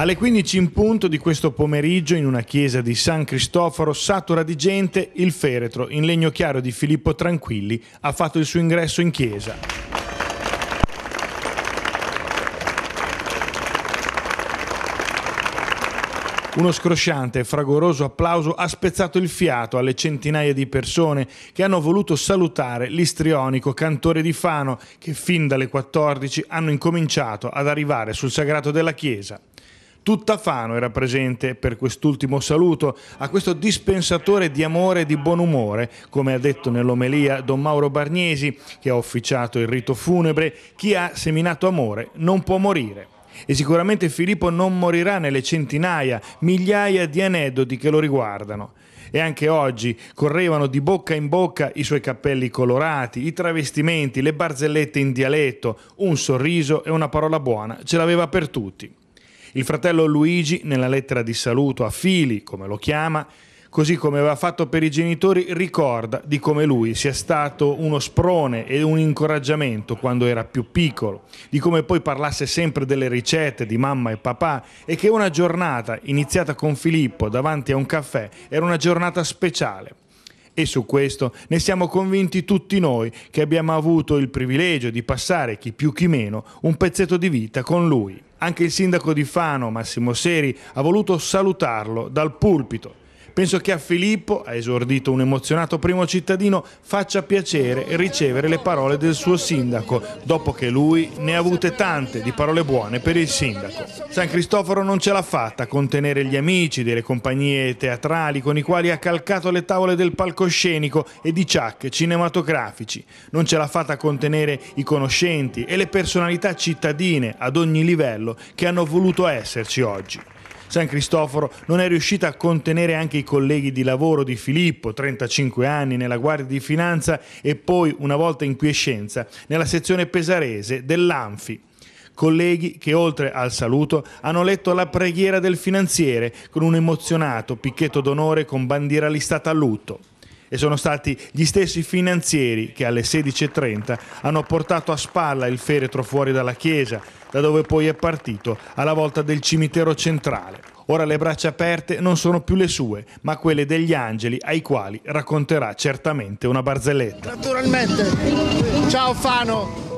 Alle 15 in punto di questo pomeriggio, in una chiesa di San Cristoforo, satura di gente, il feretro in legno chiaro di Filippo Tranquilli ha fatto il suo ingresso in chiesa. Uno scrosciante e fragoroso applauso ha spezzato il fiato alle centinaia di persone che hanno voluto salutare l'istrionico cantore di Fano che fin dalle 14 hanno incominciato ad arrivare sul sagrato della chiesa. Tutta Fano era presente per quest'ultimo saluto a questo dispensatore di amore e di buon umore, come ha detto nell'omelia Don Mauro Barniesi, che ha officiato il rito funebre, chi ha seminato amore non può morire. E sicuramente Filippo non morirà nelle centinaia, migliaia di aneddoti che lo riguardano e anche oggi correvano di bocca in bocca i suoi cappelli colorati, i travestimenti, le barzellette in dialetto, un sorriso e una parola buona ce l'aveva per tutti. Il fratello Luigi, nella lettera di saluto a Fili, come lo chiama, così come aveva fatto per i genitori, ricorda di come lui sia stato uno sprone e un incoraggiamento quando era più piccolo, di come poi parlasse sempre delle ricette di mamma e papà e che una giornata iniziata con Filippo davanti a un caffè era una giornata speciale. E su questo ne siamo convinti tutti noi che abbiamo avuto il privilegio di passare, chi più chi meno, un pezzetto di vita con lui. Anche il sindaco di Fano, Massimo Seri, ha voluto salutarlo dal pulpito Penso che a Filippo, ha esordito un emozionato primo cittadino, faccia piacere ricevere le parole del suo sindaco, dopo che lui ne ha avute tante di parole buone per il sindaco. San Cristoforo non ce l'ha fatta a contenere gli amici delle compagnie teatrali con i quali ha calcato le tavole del palcoscenico e di ciac cinematografici. Non ce l'ha fatta a contenere i conoscenti e le personalità cittadine ad ogni livello che hanno voluto esserci oggi. San Cristoforo non è riuscita a contenere anche i colleghi di lavoro di Filippo, 35 anni, nella Guardia di Finanza e poi, una volta in quiescenza, nella sezione pesarese dell'Anfi colleghi che oltre al saluto hanno letto la preghiera del finanziere con un emozionato picchetto d'onore con bandiera listata a lutto. E sono stati gli stessi finanzieri che alle 16.30 hanno portato a spalla il feretro fuori dalla chiesa, da dove poi è partito, alla volta del cimitero centrale. Ora le braccia aperte non sono più le sue, ma quelle degli angeli ai quali racconterà certamente una barzelletta. Naturalmente. Ciao Fano.